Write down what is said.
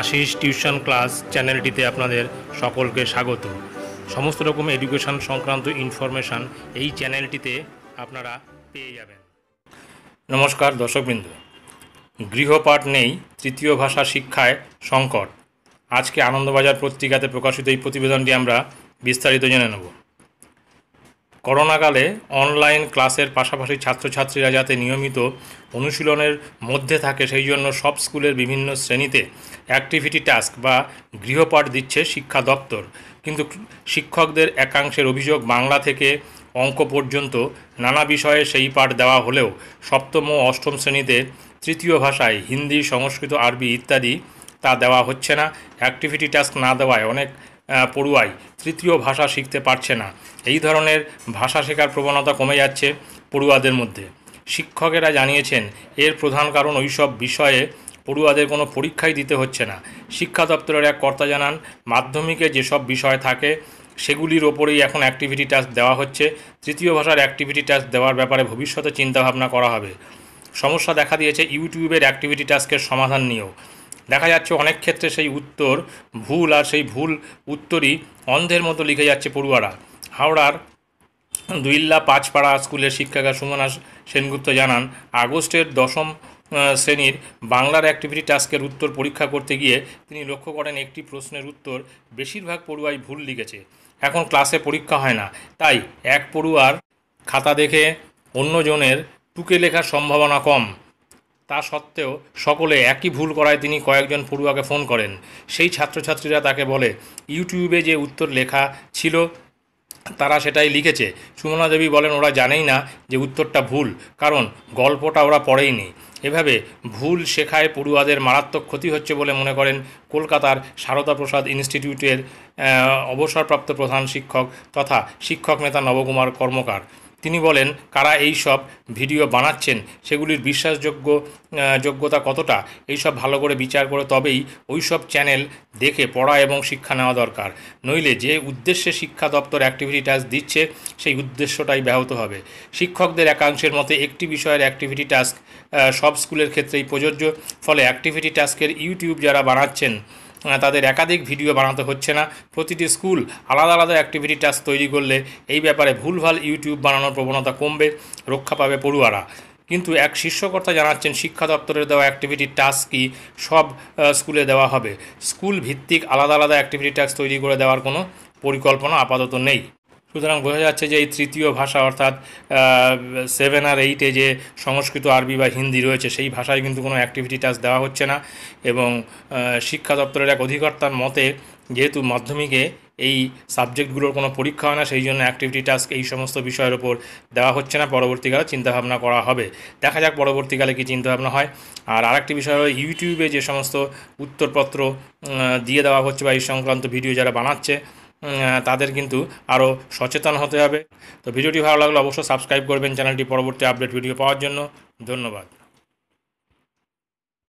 Ashis tuition class চ্যানেলটিতে আপনাদের সকলকে স্বাগত সমস্ত রকম এডুকেশন সংক্রান্ত ইনফরমেশান এই চ্যানেলটিতে আপনারা পেয়ে যাবেন নমস্কার দর্শকবৃন্দ গৃহপাঠ নেই তৃতীয় ভাষা শিক্ষায় সংকট আজকে আনন্দবাজার পত্রিকাতে প্রকাশিত এই প্রতিবেদনটি আমরা বিস্তারিত জেনে নেব করোনাকালে অনলাইন ক্লাসের পাশাপাশি ছাত্রছাত্রীরা যাতে নিয়মিত অনুশীলনের মধ্যে থাকে সেই জন্য সব স্কুলের বিভিন্ন শ্রেণীতে অ্যাক্টিভিটি টাস্ক বা গৃহপাঠ দিচ্ছে শিক্ষা দপ্তর কিন্তু শিক্ষকদের একাংশের অভিযোগ বাংলা থেকে অঙ্ক পর্যন্ত নানা বিষয়ে সেই পাঠ দেওয়া হলেও সপ্তম ও অষ্টম শ্রেণীতে তৃতীয় ভাষায় হিন্দি সংস্কৃত আরবি ইত্যাদি তা দেওয়া হচ্ছে না অ্যাক্টিভিটি টাস্ক না দেওয়ায় অনেক পড়ুয়াই তৃতীয় ভাষা শিখতে পারছে না এই ধরনের ভাষা শেখার প্রবণতা কমে যাচ্ছে পড়ুয়াদের মধ্যে শিক্ষকেরা জানিয়েছেন এর প্রধান কারণ ওইসব বিষয়ে পড়ুয়াদের কোনো পরীক্ষাই দিতে হচ্ছে না শিক্ষা দপ্তরের এক কর্তা জানান মাধ্যমিকে যেসব বিষয় থাকে সেগুলির ওপরেই এখন অ্যাক্টিভিটি টাস্ক দেওয়া হচ্ছে তৃতীয় ভাষার অ্যাক্টিভিটি টাস্ক দেওয়ার ব্যাপারে ভবিষ্যতে চিন্তাভাবনা করা হবে সমস্যা দেখা দিয়েছে ইউটিউবের অ্যাক্টিভিটি টাস্কের সমাধান নিয়েও দেখা যাচ্ছে অনেক ক্ষেত্রে সেই উত্তর ভুল আর সেই ভুল উত্তরই অন্ধের মতো লিখে যাচ্ছে পড়ুয়ারা হাওড়ার দুইল্লা পাঁচপাড়া স্কুলের শিক্ষিকা সুমনা সেনগুপ্ত জানান আগস্টের দশম শ্রেণীর বাংলার অ্যাক্টিভিটি টাস্কের উত্তর পরীক্ষা করতে গিয়ে তিনি লক্ষ্য করেন একটি প্রশ্নের উত্তর বেশিরভাগ পড়ুয়াই ভুল লিখেছে এখন ক্লাসে পরীক্ষা হয় না তাই এক পড়ুয়ার খাতা দেখে অন্যজনের টুকে লেখার সম্ভাবনা কম তা সত্ত্বেও সকলে একই ভুল করায় তিনি কয়েকজন পড়ুয়াকে ফোন করেন সেই ছাত্রছাত্রীরা তাকে বলে ইউটিউবে যে উত্তর লেখা ছিল তারা সেটাই লিখেছে সুমনা দেবী বলেন ওরা জানেই না যে উত্তরটা ভুল কারণ গল্পটা ওরা পড়েইনি এভাবে ভুল শেখায় পড়ুয়াদের মারাত্মক ক্ষতি হচ্ছে বলে মনে করেন কলকাতার সারদা প্রসাদ ইনস্টিটিউটের অবসরপ্রাপ্ত প্রধান শিক্ষক তথা শিক্ষক নেতা নবকুমার কর্মকার তিনি বলেন কারা এই সব ভিডিও বানাচ্ছেন সেগুলির বিশ্বাসযোগ্য যোগ্যতা কতটা এইসব ভালো করে বিচার করে তবেই ওই সব চ্যানেল দেখে পড়া এবং শিক্ষা নেওয়া দরকার নইলে যে উদ্দেশ্যে শিক্ষা দপ্তর অ্যাক্টিভিটি টাস্ক দিচ্ছে সেই উদ্দেশ্যটাই ব্যাহত হবে শিক্ষকদের একাংশের মতে একটি বিষয়ের অ্যাক্টিভিটি টাস্ক সব স্কুলের ক্ষেত্রেই প্রযোজ্য ফলে অ্যাক্টিভিটি টাস্কের ইউটিউব যারা বানাচ্ছেন তাদের একাধিক ভিডিও বানাতে হচ্ছে না প্রতিটি স্কুল আলাদা আলাদা অ্যাক্টিভিটি টাস্ক তৈরি করলে এই ব্যাপারে ভুলভাল ইউটিউব বানানোর প্রবণতা কমবে রক্ষা পাবে পড়ুয়ারা কিন্তু এক শীর্ষকর্তা জানাচ্ছেন শিক্ষা দপ্তরের দেওয়া অ্যাক্টিভিটি টাস্কই সব স্কুলে দেওয়া হবে স্কুল ভিত্তিক আলাদা আলাদা অ্যাক্টিভিটি টাস্ক তৈরি করে দেওয়ার কোনো পরিকল্পনা আপাতত নেই সুতরাং বোঝা যাচ্ছে যে এই তৃতীয় ভাষা অর্থাৎ সেভেন আর এইটে যে সংস্কৃত আরবি বা হিন্দি রয়েছে সেই ভাষায় কিন্তু কোনো অ্যাক্টিভিটি টাস দেওয়া হচ্ছে না এবং শিক্ষা দপ্তরের এক অধিকর্তার মতে যেহেতু মাধ্যমিকে এই সাবজেক্টগুলোর কোনো পরীক্ষা হয় না সেই জন্য অ্যাক্টিভিটি টাস্ক এই সমস্ত বিষয়ের ওপর দেওয়া হচ্ছে না পরবর্তীকালে চিন্তাভাবনা করা হবে দেখা যাক পরবর্তীকালে কী চিন্তাভাবনা হয় আর আরেকটি বিষয় হলো ইউটিউবে যে সমস্ত উত্তরপত্র দিয়ে দেওয়া হচ্ছে বা এই সংক্রান্ত ভিডিও যারা বানাচ্ছে তাদের কিন্তু আরও সচেতন হতে হবে তো ভিডিওটি ভালো লাগলে অবশ্যই সাবস্ক্রাইব করবেন চ্যানেলটি পরবর্তী আপডেট ভিডিও পাওয়ার জন্য ধন্যবাদ